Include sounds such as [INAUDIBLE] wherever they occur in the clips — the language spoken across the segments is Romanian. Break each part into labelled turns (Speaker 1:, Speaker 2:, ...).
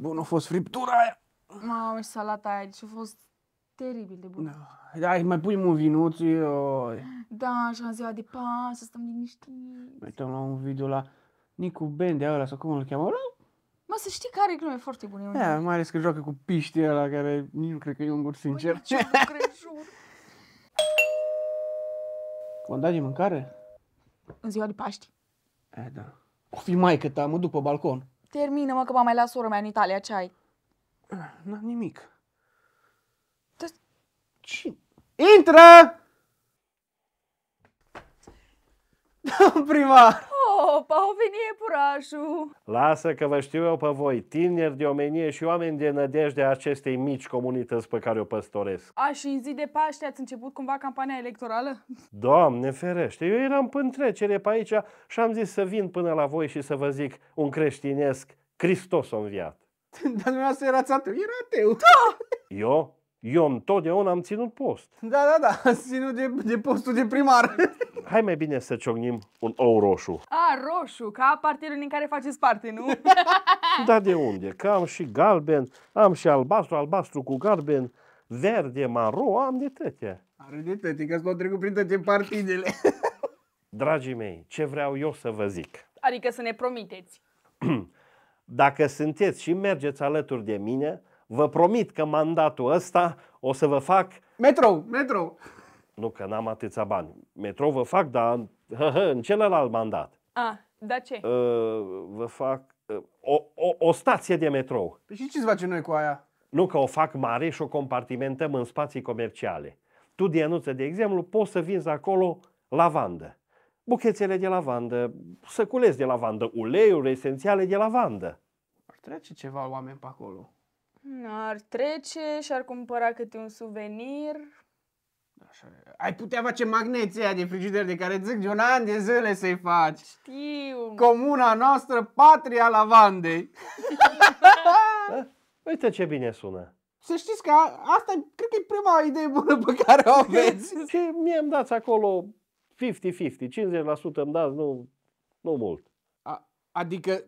Speaker 1: Bun, a fost friptura aia. Mamă, și salata aia, deci a
Speaker 2: fost teribil de bun.
Speaker 1: Da, hai, mai punem un vinuț.
Speaker 2: Da, și am ziua de pas, să stăm liniștiți.
Speaker 1: Uităm la un video la Nicu Bende ăla, sau cum îl cheamă ăla?
Speaker 2: Mă, să știi care e glume foarte bune. Da,
Speaker 1: mai ales că joacă cu piștii ăla care nici nu cred că e un gur sincer. Bă, nu cred, jur. [LAUGHS] V-am da de mâncare?
Speaker 2: În ziua de Paști.
Speaker 1: E, da. O fi maică ta, mă duc pe balcon.
Speaker 2: Termină-mă că m-a mai las sora mea în Italia ce ai. N-am nimic.
Speaker 1: Da. Ce? Intră!
Speaker 2: [LAUGHS] Primar!
Speaker 1: au venit purașul.
Speaker 2: Lasă că vă știu eu pe voi, tineri de omenie și oameni de nădejde acestei mici comunități pe care o păstoresc. A, și în zi de Paște ați început cumva campania electorală? Doamne ferește, eu eram pe trecere pe aici și am zis să vin până la voi și să vă zic un creștinesc, Hristos a înviat.
Speaker 1: Dar dumneavoastră erați ateu, era ateu. Da!
Speaker 2: Eu? Eu întotdeauna am ținut post. Da, da, da, am ținut de, de postul de primar hai mai bine să ciocnim un ou roșu. A, roșu, ca partidul din care faceți parte, nu? [LAUGHS] da, de unde? Că am și galben, am și albastru, albastru cu galben, verde, maro, am de toate. Are de toate, că s-au trecut prin toate partidele. [LAUGHS] Dragii mei, ce vreau eu să vă zic?
Speaker 1: Adică să ne promiteți.
Speaker 2: [CLEARS THROAT] Dacă sunteți și mergeți alături de mine, vă promit că mandatul ăsta o să vă fac... Metro, metro. Nu, că n-am atâția bani. Metro vă fac, dar hă, [LAUGHS] hă, în celălalt mandat. A, da ce? Uh, vă fac uh, o, o, o stație de metrou. Păi și ce face noi cu aia? Nu, că o fac mare și o compartimentăm în spații comerciale. Tu, Dianuță, de exemplu, poți să vinzi acolo lavandă. Buchețele de lavandă, săculeți de lavandă, uleiuri esențiale de lavandă. Ar trece ceva oameni pe acolo.
Speaker 1: Ar trece și ar cumpăra câte un suvenir, așa. Ai putea face magneții aia de frigider de care zic de un an de zile să-i faci. Știu. Comuna noastră, patria
Speaker 2: lavandei. [LAUGHS] Uite ce bine sună.
Speaker 1: Să știți că asta cred că e prima idee bună pe
Speaker 2: care o aveți. [LAUGHS] și mie îmi dați acolo 50-50, 50% îmi dați, nu, nu mult. A, adică,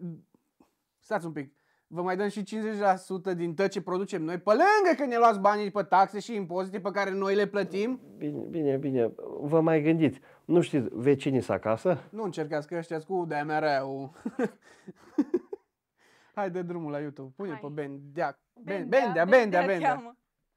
Speaker 1: stați un pic, vă mai dăm și 50% din tot ce producem noi, pe lângă că ne luați banii pe taxe și
Speaker 2: impozite pe care noi le plătim? Bine, bine, bine. Vă mai gândiți. Nu știți, vecinii sunt acasă?
Speaker 1: Nu încercați că ăștia cu DMR-ul. [LAUGHS] Hai de drumul la YouTube. Pune Hai. pe Bendea. Bendea, Bendea, Bendea. Bendea, Bendea.